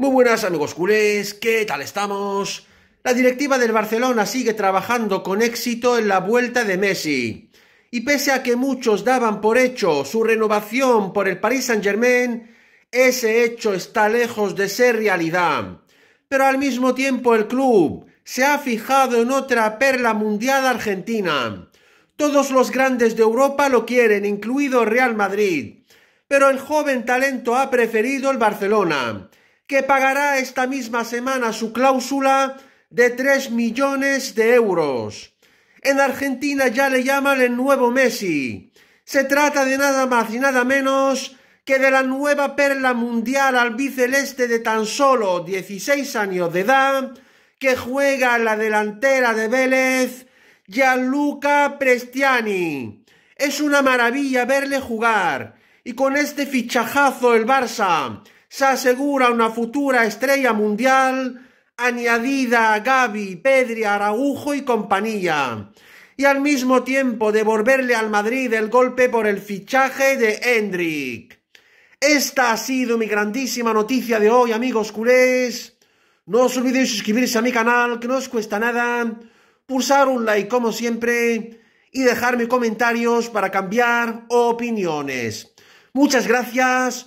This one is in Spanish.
Muy buenas amigos culés, ¿qué tal estamos? La directiva del Barcelona sigue trabajando con éxito en la vuelta de Messi. Y pese a que muchos daban por hecho su renovación por el Paris Saint-Germain, ese hecho está lejos de ser realidad. Pero al mismo tiempo el club se ha fijado en otra perla mundial argentina. Todos los grandes de Europa lo quieren, incluido Real Madrid. Pero el joven talento ha preferido el Barcelona que pagará esta misma semana su cláusula de 3 millones de euros. En Argentina ya le llaman el nuevo Messi. Se trata de nada más y nada menos que de la nueva perla mundial albiceleste de tan solo 16 años de edad, que juega en la delantera de Vélez, Gianluca Prestiani. Es una maravilla verle jugar, y con este fichajazo el Barça se asegura una futura estrella mundial añadida a Gaby, Pedri, Araujo y compañía. Y al mismo tiempo devolverle al Madrid el golpe por el fichaje de Hendrik. Esta ha sido mi grandísima noticia de hoy, amigos culés. No os olvidéis suscribirse a mi canal, que no os cuesta nada. Pulsar un like como siempre. Y dejarme comentarios para cambiar opiniones. Muchas gracias.